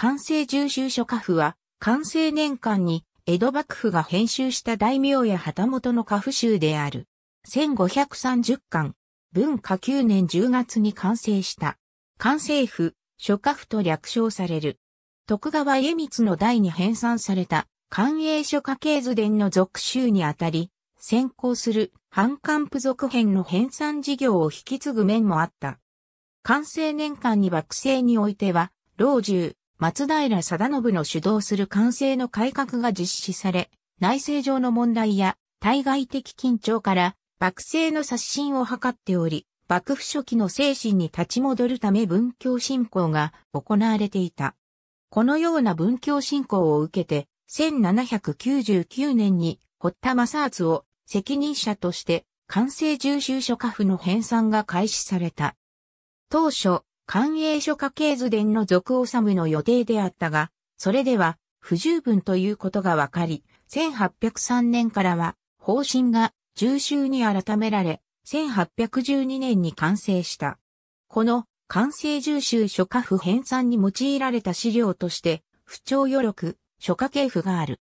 関西重修書家譜は、関西年間に江戸幕府が編集した大名や旗本の家譜集である。1530巻、文化9年10月に完成した。関西府、書家府と略称される。徳川家光の代に編纂された、官営書家系図伝の続集にあたり、先行する反官部続編の編纂事業を引き継ぐ面もあった。関西年間に幕政においては、老中、松平定信の主導する官制の改革が実施され、内政上の問題や対外的緊張から幕政の刷新を図っており、幕府初期の精神に立ち戻るため文教振興が行われていた。このような文教振興を受けて、1799年に堀田正厚を責任者として、完成。重修書家府の編纂が開始された。当初、官営書家系図伝の続治の予定であったが、それでは不十分ということがわかり、1803年からは方針が重修に改められ、1812年に完成した。この完成重修書家譜編纂に用いられた資料として、不調余力、書家系譜がある。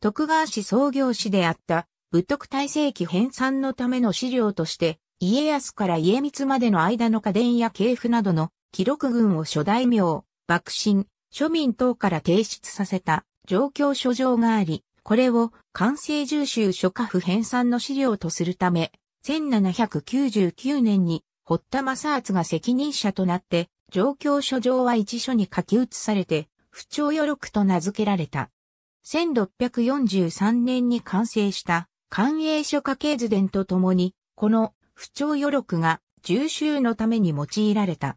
徳川氏創業氏であった、仏徳大成期編纂のための資料として、家康から家光までの間の家電や系譜などの記録群を諸大名、幕臣、庶民等から提出させた状況書状があり、これを完成重修書家府編纂の資料とするため、1799年に堀田正厚が責任者となって、状況書状は一書に書き写されて、不調余録と名付けられた。1643年に完成した、官営書家系図伝とともに、この不調余力が重修のために用いられた。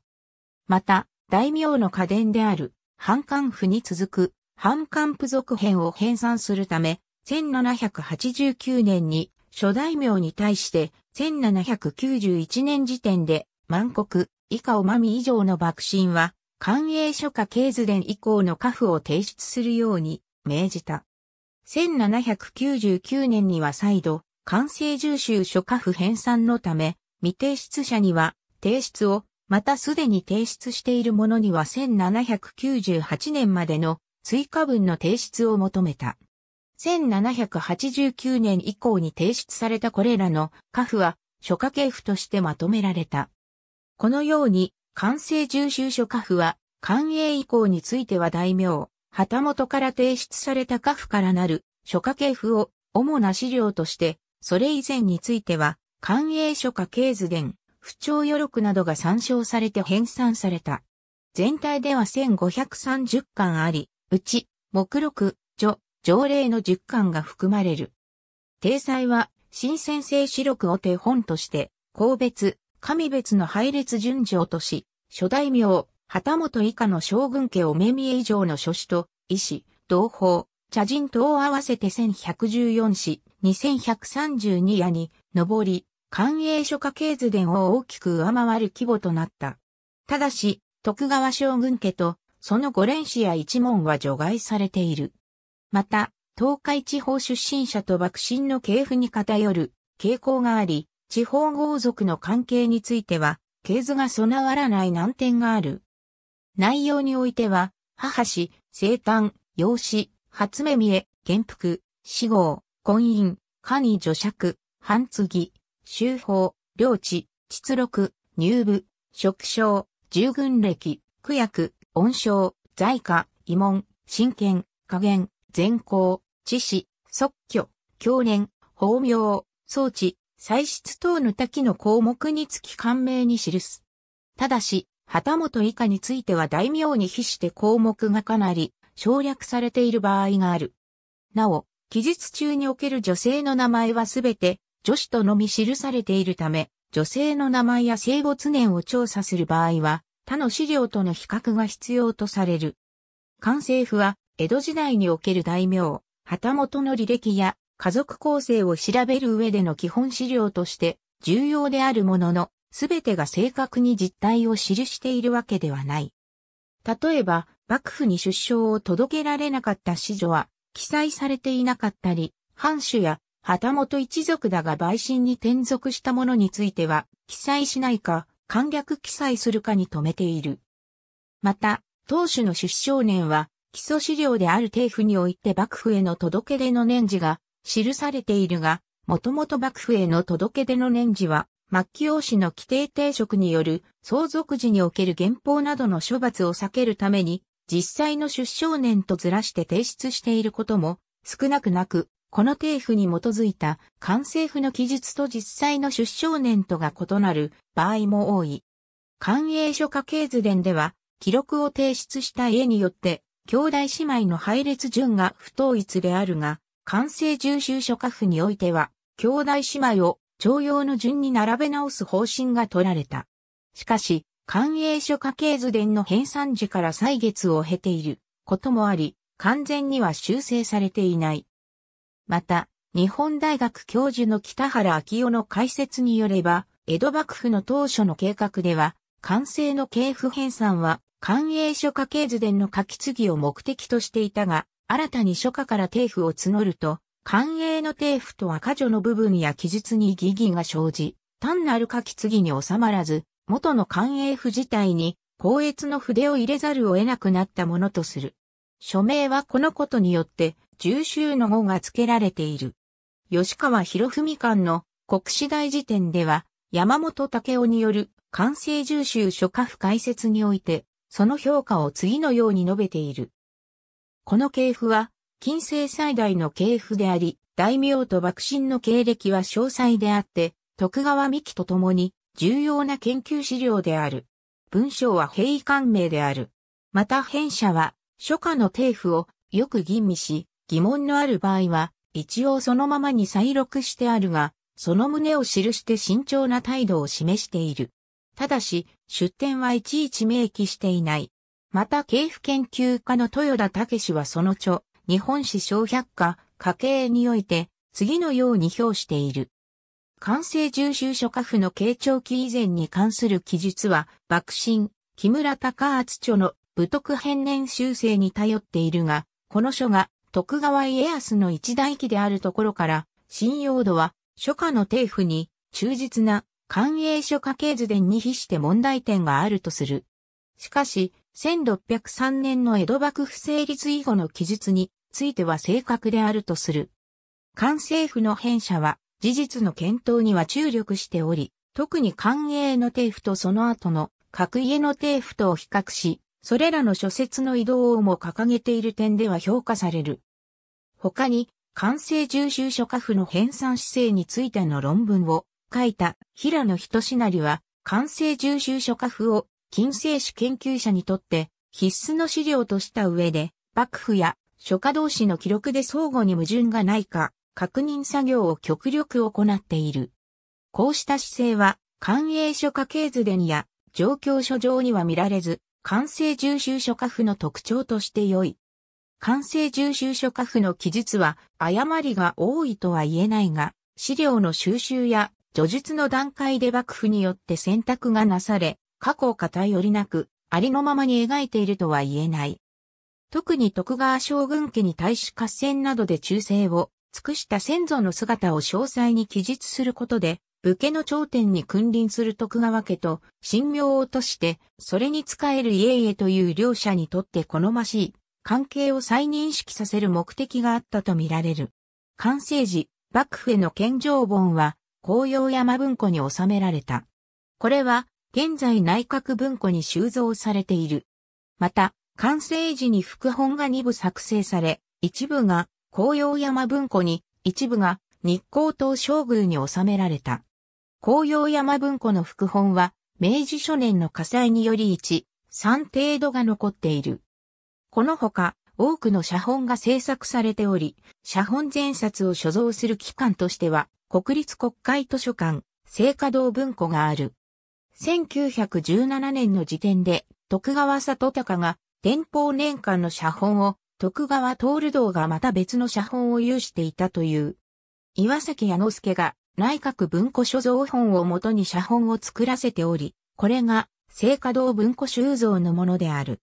また、大名の家伝である、反官府に続く、反官付属編を編纂するため、1789年に諸大名に対して、1791年時点で、満国、以下おまみ以上の幕臣は、官営書家経図伝以降の家父を提出するように命じた。1799年には再度、完成重集書家府編纂のため、未提出者には、提出を、またすでに提出しているものには1798年までの追加分の提出を求めた。1789年以降に提出されたこれらの家父は書家系譜としてまとめられた。このように、完成重修書家父は、官営以降については大名、旗本から提出された家父からなる書家系譜を主な資料としてそれ以前については、官営書家経図伝、不調余力などが参照されて編纂された。全体では1530巻あり、うち、目録、序、条例の10巻が含まれる。体裁は、新先生史録を手本として、公別、神別の配列順序とし、諸大名、旗本以下の将軍家お目見え以上の諸子と、医師、同胞、茶人等を合わせて1114子、2132夜に上り、官営諸家系図伝を大きく上回る規模となった。ただし、徳川将軍家と、その五連氏や一門は除外されている。また、東海地方出身者と幕臣の系譜に偏る傾向があり、地方豪族の関係については、系図が備わらない難点がある。内容においては、母氏、生誕、養子、初目見え、元服、死亡、婚姻、家に除釈、半継、ぎ、修法、領地、実録、入部、職称、従軍歴、区役、恩賞、在家、慰問、親権、加減、善行、知識、即居、教年、法名、装置、歳出等の多岐の項目につき官名に記す。ただし、旗本以下については大名に比して項目がかなり省略されている場合がある。なお、記述中における女性の名前はすべて女子とのみ記されているため、女性の名前や生没年を調査する場合は、他の資料との比較が必要とされる。関政府は、江戸時代における大名、旗本の履歴や家族構成を調べる上での基本資料として重要であるものの、すべてが正確に実態を記しているわけではない。例えば、幕府に出生を届けられなかった子女は、記載されていなかったり、藩主や旗本一族だが陪審に転属したものについては、記載しないか、簡略記載するかに止めている。また、当主の出生年は、基礎資料である定府において幕府への届け出の年次が記されているが、もともと幕府への届け出の年次は、末期王子の規定定職による相続時における減俸などの処罰を避けるために実際の出生年とずらして提出していることも少なくなく、この定譜に基づいた官政府の記述と実際の出生年とが異なる場合も多い。官営書家系図伝では、記録を提出した家によって、兄弟姉妹の配列順が不統一であるが、官西重修書家府においては、兄弟姉妹を徴用の順に並べ直す方針が取られた。しかし、官営書家系図伝の編纂時から歳月を経ていることもあり、完全には修正されていない。また、日本大学教授の北原昭夫の解説によれば、江戸幕府の当初の計画では、完成の系譜編纂は、官営書家系図伝の書き継ぎを目的としていたが、新たに書家から定譜を募ると、官営の定譜とは箇の部分や記述に疑義が生じ、単なる書き継ぎに収まらず、元の官営府自体に、高越の筆を入れざるを得なくなったものとする。署名はこのことによって、重州の語が付けられている。吉川博文館の国史大辞典では、山本武夫による完成重州書家府解説において、その評価を次のように述べている。この系譜は、近世最大の系譜であり、大名と幕臣の経歴は詳細であって、徳川三木と共に、重要な研究資料である。文章は平易官名である。また編者は、書家の定譜をよく吟味し、疑問のある場合は、一応そのままに再録してあるが、その旨を記して慎重な態度を示している。ただし、出典はいちいち明記していない。また、系譜研究家の豊田武はその著、日本史小百科、家計において、次のように評している。関西重州諸家府の慶長期以前に関する記述は、幕臣、木村隆厚著の武徳編年修正に頼っているが、この書が徳川家康の一代記であるところから、信用度は諸家の帝府に忠実な官営諸家系図伝に比して問題点があるとする。しかし、1603年の江戸幕府成立以後の記述については正確であるとする。関政府の編者は、事実の検討には注力しており、特に官営の定府とその後の各家の定府とを比較し、それらの諸説の移動をも掲げている点では評価される。他に、官西重修諸家府の編纂姿勢についての論文を書いた平野仁成は、官西重修諸家府を近世史研究者にとって必須の資料とした上で、幕府や諸家同士の記録で相互に矛盾がないか、確認作業を極力行っている。こうした姿勢は、官営書家系図伝や状況書上には見られず、官製重修書家譜の特徴として良い。官製重修書家譜の記述は誤りが多いとは言えないが、資料の収集や叙述の段階で幕府によって選択がなされ、過去を偏りなく、ありのままに描いているとは言えない。特に徳川将軍家に対し合戦などで忠誠を尽くした先祖の姿を詳細に記述することで、武家の頂点に君臨する徳川家と、神妙を落として、それに仕える家々という両者にとって好ましい、関係を再認識させる目的があったとみられる。完成時、幕府への献上本は、紅葉山文庫に収められた。これは、現在内閣文庫に収蔵されている。また、完成時に副本が2部作成され、一部が紅葉山文庫に一部が日光東照宮に収められた。紅葉山文庫の副本は明治初年の火災により1、3程度が残っている。このほか多くの写本が制作されており、写本全冊を所蔵する機関としては国立国会図書館、聖華堂文庫がある。1917年の時点で徳川里高が天保年間の写本を徳川徹道がまた別の写本を有していたという。岩崎弥之助が内閣文庫所蔵本をもとに写本を作らせており、これが聖華堂文庫収蔵のものである。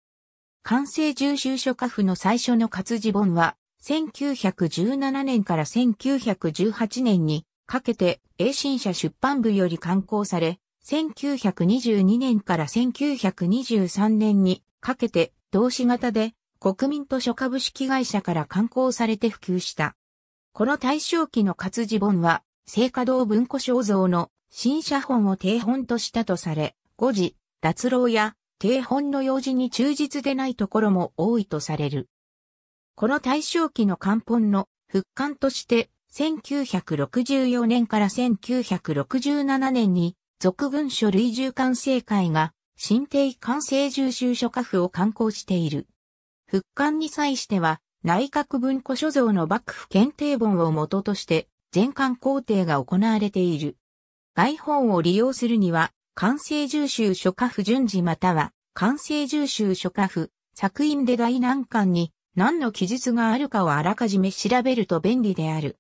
完成重修書家譜の最初の活字本は、1917年から1918年にかけて英信社出版部より刊行され、1922年から1923年にかけて動詞型で国民図書株式会社から刊行されて普及した。この大正期の活字本は、聖華堂文庫肖像の新写本を定本としたとされ、誤字、脱漏や定本の用事に忠実でないところも多いとされる。この大正期の漢本の復刊として、1964年から1967年に、俗軍書類従完成会が、新定完成重修書家譜を刊行している。復刊に際しては、内閣文庫所蔵の幕府検定本を元として、全館工程が行われている。外本を利用するには、完成重修書家府順次または、完成重修書家府、作品で大難関に何の記述があるかをあらかじめ調べると便利である。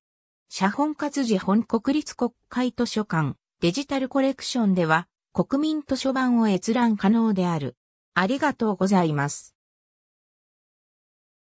写本活字本国立国会図書館デジタルコレクションでは国民図書版を閲覧可能である。ありがとうございます。